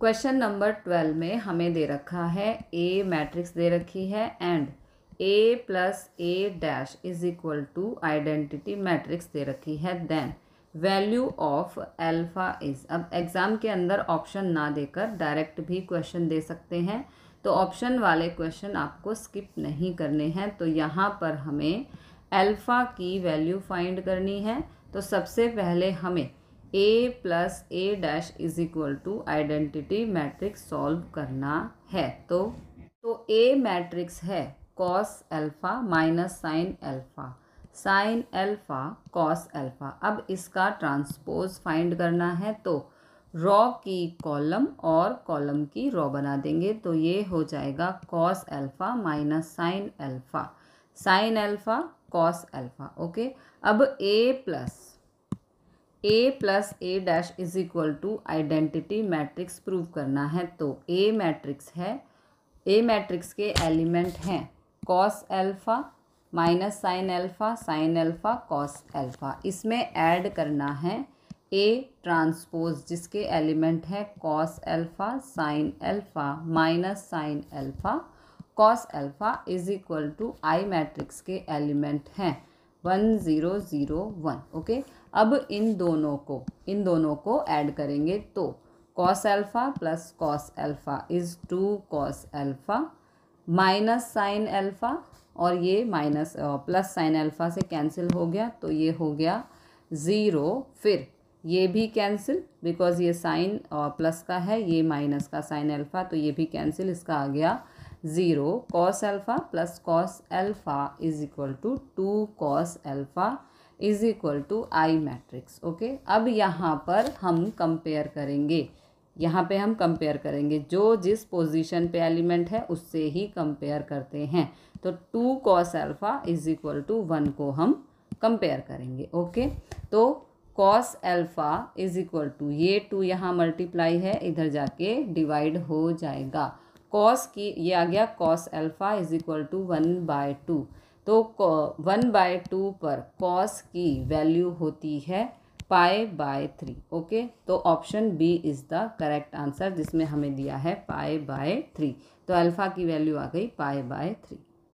question number twelve में हमें दे रखा है ए मैट्रिक्स दे रखी है and A plus A dash is equal to identity matrix दे रखी है then value of alpha is अब एग्ज़ाम के अंदर ऑप्शन ना देकर डायरेक्ट भी क्वेश्चन दे सकते हैं तो ऑप्शन वाले क्वेश्चन आपको स्किप नहीं करने हैं तो यहाँ पर हमें अल्फ़ा की वैल्यू फाइंड करनी है तो सबसे पहले हमें A plus A dash is equal to identity matrix solve करना है तो तो ए मैट्रिक्स है cos alpha minus sine alpha sine alpha cos alpha अब इसका ट्रांसपोज फाइंड करना है तो रॉ की कॉलम और कॉलम की रॉ बना देंगे तो ये हो जाएगा cos alpha minus sine alpha sine alpha cos alpha okay अब A plus A plus A dash is equal to identity matrix prove करना है तो ए मैट्रिक्स है ए मैट्रिक्स के एलिमेंट हैं cos alpha minus sine alpha sine alpha cos alpha इसमें add करना है ए ट्रांसपोज जिसके एलिमेंट हैं cos alpha sine alpha minus sine alpha cos alpha is equal to I matrix के element हैं one zero zero one okay अब इन दोनों को इन दोनों को ऐड करेंगे तो cos alpha plus cos alpha is two cos alpha minus sine alpha और ये माइनस प्लस साइन अल्फ़ा से कैंसिल हो गया तो ये हो गया ज़ीरो फिर ये भी कैंसिल बिकॉज़ ये साइन प्लस का है ये माइनस का साइन अल्फ़ा तो ये भी कैंसिल इसका आ गया zero cos alpha plus cos alpha is equal to two cos alpha is equal to I matrix okay अब यहाँ पर हम कंपेयर करेंगे यहाँ पे हम कंपेयर करेंगे जो जिस पोजीशन पे एलिमेंट है उससे ही कंपेयर करते हैं तो two cos alpha is equal to one को हम कंपेयर करेंगे ओके तो cos alpha is equal to ये टू यहाँ मल्टीप्लाई है इधर जाके डिवाइड हो जाएगा कॉस की ये आ गया cos alpha is equal to one by two तो वन बाय टू पर कॉस की वैल्यू होती है पाए बाय थ्री ओके तो option B is the correct answer जिसमें हमें दिया है पाए बाय थ्री तो अल्फ़ा की वैल्यू आ गई पाए बाय थ्री